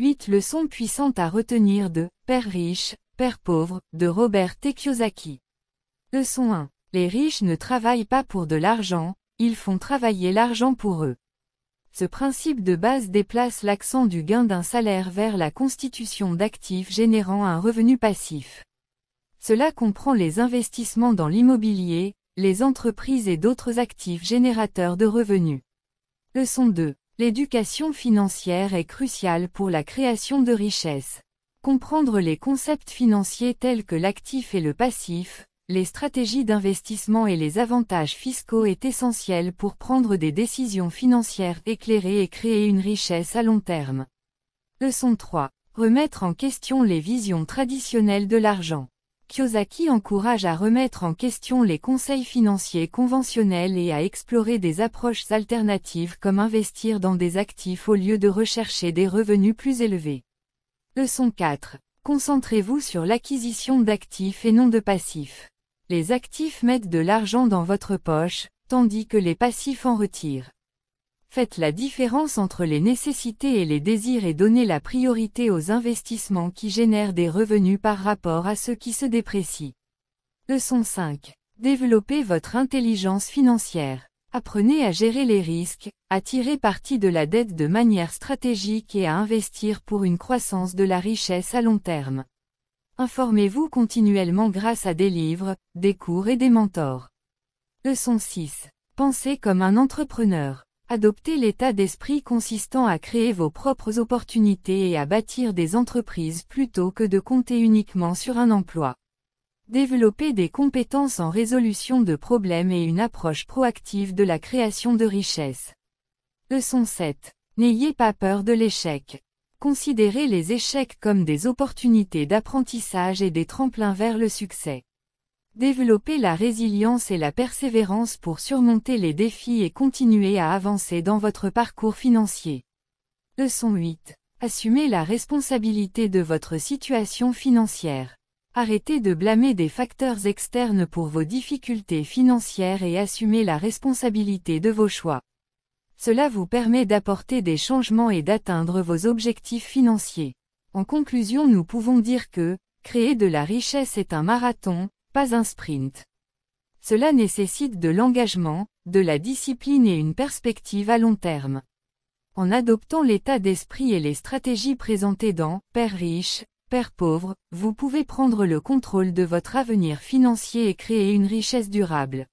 8 leçons puissantes à retenir de Père riche, Père pauvre de Robert T. Kiyosaki. Leçon 1. Les riches ne travaillent pas pour de l'argent, ils font travailler l'argent pour eux. Ce principe de base déplace l'accent du gain d'un salaire vers la constitution d'actifs générant un revenu passif. Cela comprend les investissements dans l'immobilier, les entreprises et d'autres actifs générateurs de revenus. Leçon 2. L'éducation financière est cruciale pour la création de richesses. Comprendre les concepts financiers tels que l'actif et le passif, les stratégies d'investissement et les avantages fiscaux est essentiel pour prendre des décisions financières éclairées et créer une richesse à long terme. Leçon 3. Remettre en question les visions traditionnelles de l'argent. Kiyosaki encourage à remettre en question les conseils financiers conventionnels et à explorer des approches alternatives comme investir dans des actifs au lieu de rechercher des revenus plus élevés. Leçon 4. Concentrez-vous sur l'acquisition d'actifs et non de passifs. Les actifs mettent de l'argent dans votre poche, tandis que les passifs en retirent. Faites la différence entre les nécessités et les désirs et donnez la priorité aux investissements qui génèrent des revenus par rapport à ceux qui se déprécient. Leçon 5. Développez votre intelligence financière. Apprenez à gérer les risques, à tirer parti de la dette de manière stratégique et à investir pour une croissance de la richesse à long terme. Informez-vous continuellement grâce à des livres, des cours et des mentors. Leçon 6. Pensez comme un entrepreneur. Adoptez l'état d'esprit consistant à créer vos propres opportunités et à bâtir des entreprises plutôt que de compter uniquement sur un emploi. Développez des compétences en résolution de problèmes et une approche proactive de la création de richesses. Leçon 7. N'ayez pas peur de l'échec. Considérez les échecs comme des opportunités d'apprentissage et des tremplins vers le succès développer la résilience et la persévérance pour surmonter les défis et continuer à avancer dans votre parcours financier. Leçon 8. Assumez la responsabilité de votre situation financière. Arrêtez de blâmer des facteurs externes pour vos difficultés financières et assumez la responsabilité de vos choix. Cela vous permet d'apporter des changements et d'atteindre vos objectifs financiers. En conclusion nous pouvons dire que, créer de la richesse est un marathon, un sprint. Cela nécessite de l'engagement, de la discipline et une perspective à long terme. En adoptant l'état d'esprit et les stratégies présentées dans Père riche, Père pauvre, vous pouvez prendre le contrôle de votre avenir financier et créer une richesse durable.